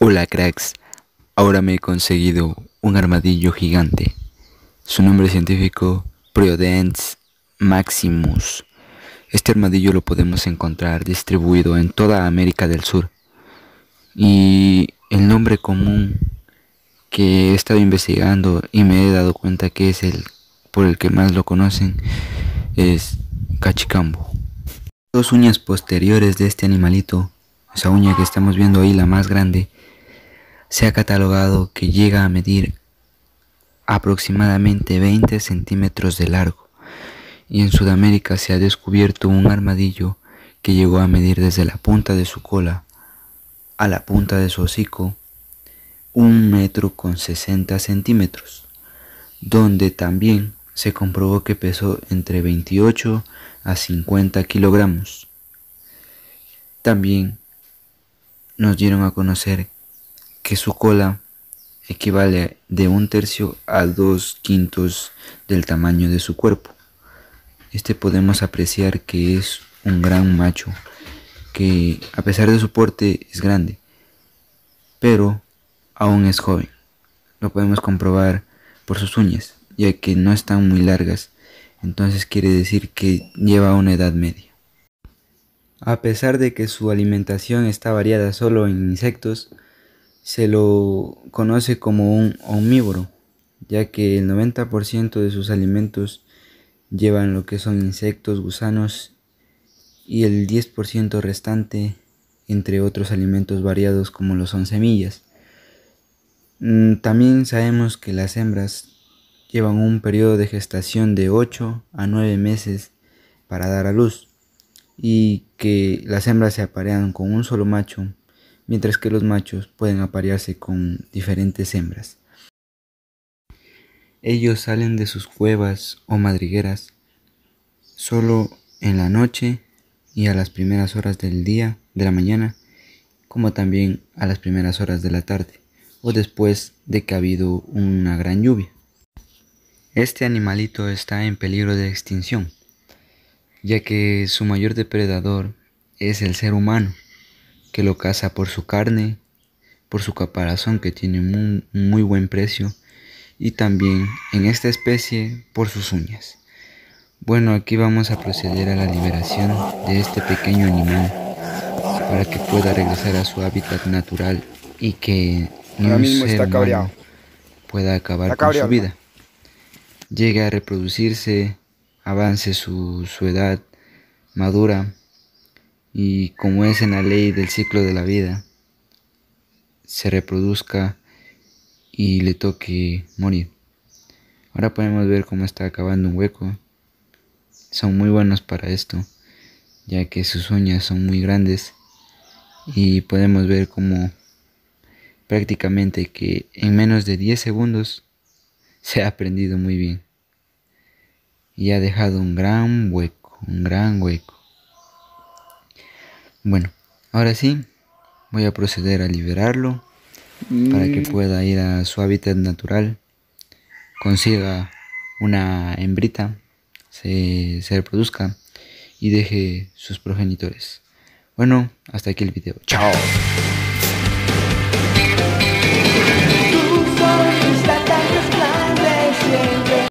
Hola cracks, ahora me he conseguido un armadillo gigante. Su nombre científico Priodens maximus. Este armadillo lo podemos encontrar distribuido en toda América del Sur. Y el nombre común que he estado investigando y me he dado cuenta que es el por el que más lo conocen es cachicambo dos uñas posteriores de este animalito, esa uña que estamos viendo ahí, la más grande, se ha catalogado que llega a medir aproximadamente 20 centímetros de largo y en Sudamérica se ha descubierto un armadillo que llegó a medir desde la punta de su cola a la punta de su hocico un metro con 60 centímetros donde también se comprobó que pesó entre 28 a 50 kilogramos. También nos dieron a conocer que su cola equivale de un tercio a dos quintos del tamaño de su cuerpo. Este podemos apreciar que es un gran macho, que a pesar de su porte es grande, pero aún es joven. Lo podemos comprobar por sus uñas, ya que no están muy largas entonces quiere decir que lleva una edad media. A pesar de que su alimentación está variada solo en insectos, se lo conoce como un omnívoro, ya que el 90% de sus alimentos llevan lo que son insectos, gusanos y el 10% restante entre otros alimentos variados como lo son semillas. Mm, también sabemos que las hembras llevan un periodo de gestación de 8 a 9 meses para dar a luz y que las hembras se aparean con un solo macho, mientras que los machos pueden aparearse con diferentes hembras. Ellos salen de sus cuevas o madrigueras solo en la noche y a las primeras horas del día, de la mañana, como también a las primeras horas de la tarde o después de que ha habido una gran lluvia. Este animalito está en peligro de extinción, ya que su mayor depredador es el ser humano, que lo caza por su carne, por su caparazón que tiene un muy, buen precio, y también en esta especie por sus uñas. Bueno, aquí vamos a proceder a la liberación de este pequeño animal para que pueda regresar a su hábitat natural y que pueda acabar con su vida llegue a reproducirse, avance su, su edad madura y como es en la ley del ciclo de la vida, se reproduzca y le toque morir. Ahora podemos ver cómo está acabando un hueco. Son muy buenos para esto, ya que sus uñas son muy grandes y podemos ver cómo prácticamente que en menos de 10 segundos se ha aprendido muy bien y ha dejado un gran hueco, un gran hueco. Bueno, ahora sí, voy a proceder a liberarlo para que mm. pueda ir a su hábitat natural, consiga una hembrita, se, reproduzca y deje sus progenitores. Bueno, hasta aquí el video. Chao.